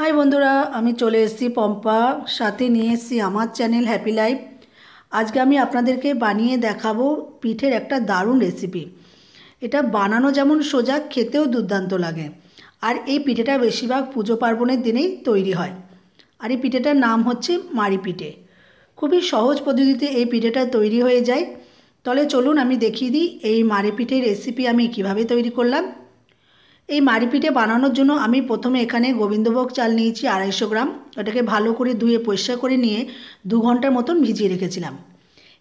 high বন্ধুরা আমি চলে এসেছি পম্পা সাথে নিয়ে এসেছি আমার চ্যানেল হ্যাপি লাইফ আজকে আমি আপনাদেরকে বানিয়ে দেখাবো পিঠের একটা দারুণ রেসিপি এটা বানানো যেমন সোজা খেতেও দুর্দান্ত লাগে আর এই পিঠেটা বেশিরভাগ পুজো পার্বণের দিনেই তৈরি হয় আর এই পিঠেটার নাম হচ্ছে মারি পিঠে খুবই সহজ পদ্ধতিতে এই পিঠেটা তৈরি হয়ে যায় তাহলে চলুন আমি দেখিয়ে দিই এই মারি পিঠের রেসিপি আমি কিভাবে তৈরি করলাম এই মারি বানানোর জন্য আমি প্রথমে এখানে গোবিন্দভোগ চাল নিয়েছি আড়াইশো গ্রাম ওটাকে ভালো করে ধুয়ে পরিষ্কার করে নিয়ে দু ঘন্টার মতন ভিজিয়ে রেখেছিলাম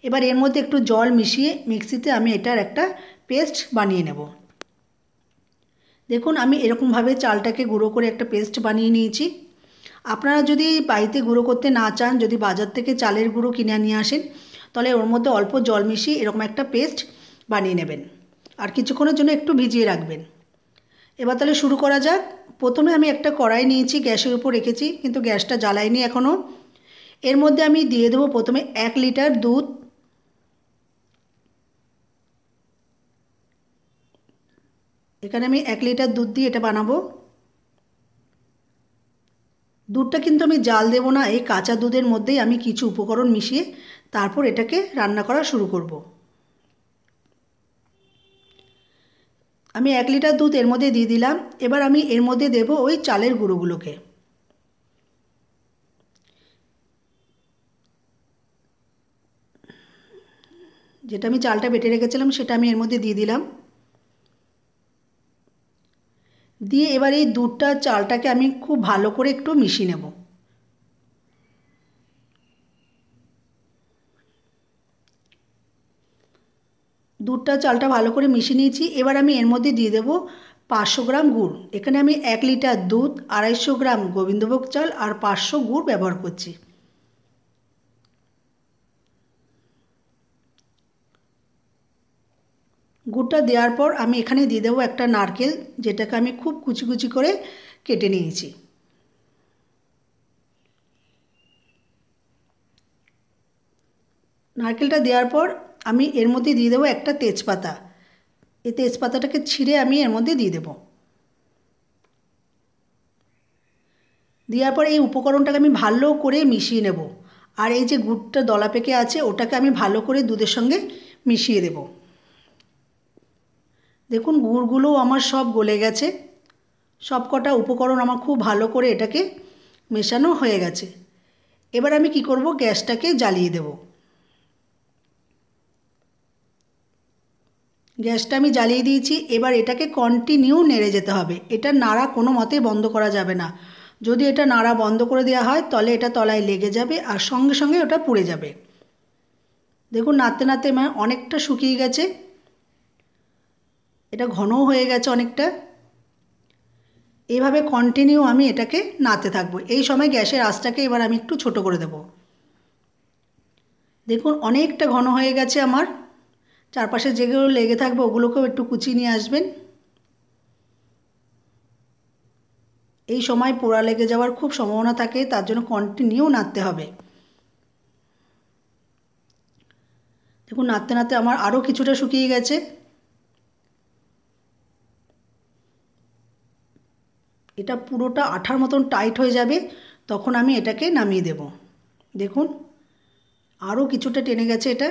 এবার এর মধ্যে একটু জল মিশিয়ে মিক্সিতে আমি এটার একটা পেস্ট বানিয়ে নেব দেখুন আমি এরকমভাবে চালটাকে গুঁড়ো করে একটা পেস্ট বানিয়ে নিয়েছি আপনারা যদি বাড়িতে গুঁড়ো করতে না চান যদি বাজার থেকে চালের গুঁড়ো কিনে নিয়ে আসেন তাহলে ওর মধ্যে অল্প জল মিশিয়ে এরকম একটা পেস্ট বানিয়ে নেবেন আর কিছুক্ষণের জন্য একটু ভিজিয়ে রাখবেন এবার তাহলে শুরু করা যাক প্রথমে আমি একটা কড়াই নিয়েছি গ্যাসের উপর রেখেছি কিন্তু গ্যাসটা জ্বালাইনি এখনও এর মধ্যে আমি দিয়ে দেবো প্রথমে এক লিটার দুধ এখানে আমি এক লিটার দুধ দিয়ে এটা বানাবো দুধটা কিন্তু আমি জাল দেবো না এই কাঁচা দুধের মধ্যেই আমি কিছু উপকরণ মিশিয়ে তারপর এটাকে রান্না করা শুরু করবো আমি এক লিটার দুধ এর মধ্যে দিয়ে দিলাম এবার আমি এর মধ্যে দেব ওই চালের গুঁড়োগুলোকে যেটা আমি চালটা বেটে রেখেছিলাম সেটা আমি এর মধ্যে দিয়ে দিলাম দিয়ে এবার এই দুধটা চালটাকে আমি খুব ভালো করে একটু মিশিয়ে নেবো দুধটা চালটা ভালো করে মিশিয়ে নিয়েছি এবার আমি এর মধ্যে দিয়ে দেবো পাঁচশো গ্রাম গুড় এখানে আমি এক লিটার দুধ আড়াইশো গ্রাম গোবিন্দভোগ চাল আর পাঁচশো গুড় ব্যবহার করছি গুড়টা দেওয়ার পর আমি এখানে দিয়ে দেবো একটা নারকেল যেটাকে আমি খুব কুচি কুচি করে কেটে নিয়েছি নারকেলটা দেওয়ার পর আমি এর মধ্যে দিয়ে দেবো একটা তেজপাতা এই তেজপাতাটাকে ছিঁড়ে আমি এর মধ্যে দিয়ে দেবো দেওয়ার পর এই উপকরণটাকে আমি ভালো করে মিশিয়ে নেব আর এই যে গুড়টা দলা পেকে আছে ওটাকে আমি ভালো করে দুধের সঙ্গে মিশিয়ে দেব দেখুন গুড়গুলোও আমার সব গলে গেছে সব কটা উপকরণ আমার খুব ভালো করে এটাকে মেশানো হয়ে গেছে এবার আমি কি করব গ্যাসটাকে জ্বালিয়ে দেবো গ্যাসটা আমি জ্বালিয়ে দিয়েছি এবার এটাকে কন্টিনিউ নেড়ে যেতে হবে এটা নাড়া কোনো মতেই বন্ধ করা যাবে না যদি এটা নাড়া বন্ধ করে দেওয়া হয় তলে এটা তলায় লেগে যাবে আর সঙ্গে সঙ্গে ওটা পুড়ে যাবে দেখুন নাড়তে নাড়তে মানে অনেকটা শুকিয়ে গেছে এটা ঘনও হয়ে গেছে অনেকটা এভাবে কন্টিনিউ আমি এটাকে নাতে থাকবো এই সময় গ্যাসের আঁচটাকে এবার আমি একটু ছোট করে দেব দেখুন অনেকটা ঘন হয়ে গেছে আমার চারপাশে যেগুলো লেগে থাকবে ওগুলোকেও একটু কুচিয়ে নিয়ে আসবেন এই সময় পোড়া লেগে যাওয়ার খুব সম্ভাবনা থাকে তার জন্য কন্টিনিউ নাড়তে হবে দেখুন নাড়তে নাড়তে আমার আরও কিছুটা শুকিয়ে গেছে এটা পুরোটা আঠার মতন টাইট হয়ে যাবে তখন আমি এটাকে নামিয়ে দেব দেখুন আরও কিছুটা টেনে গেছে এটা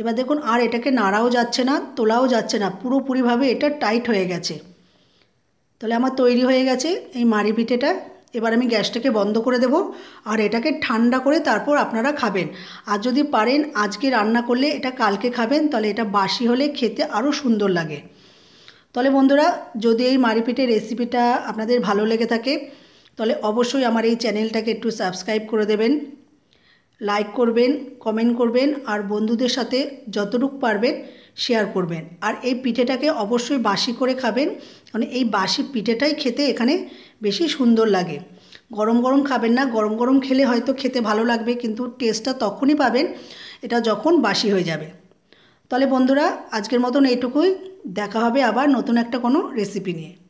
এবার দেখুন আর এটাকে নাড়াও যাচ্ছে না তোলাও যাচ্ছে না পুরোপুরিভাবে এটা টাইট হয়ে গেছে তাহলে আমার তৈরি হয়ে গেছে এই মারি পিঠেটা এবার আমি গ্যাসটাকে বন্ধ করে দেব আর এটাকে ঠান্ডা করে তারপর আপনারা খাবেন আর যদি পারেন আজকে রান্না করলে এটা কালকে খাবেন তাহলে এটা বাসি হলে খেতে আরও সুন্দর লাগে তাহলে বন্ধুরা যদি এই মারি পিঠের রেসিপিটা আপনাদের ভালো লেগে থাকে তাহলে অবশ্যই আমার এই চ্যানেলটাকে একটু সাবস্ক্রাইব করে দেবেন লাইক করবেন কমেন্ট করবেন আর বন্ধুদের সাথে যতটুকু পারবেন শেয়ার করবেন আর এই পিঠেটাকে অবশ্যই বাসি করে খাবেন মানে এই বাসি পিঠেটাই খেতে এখানে বেশি সুন্দর লাগে গরম গরম খাবেন না গরম গরম খেলে হয়তো খেতে ভালো লাগবে কিন্তু টেস্টটা তখনই পাবেন এটা যখন বাসি হয়ে যাবে তাহলে বন্ধুরা আজকের মতন এইটুকুই দেখা হবে আবার নতুন একটা কোনো রেসিপি নিয়ে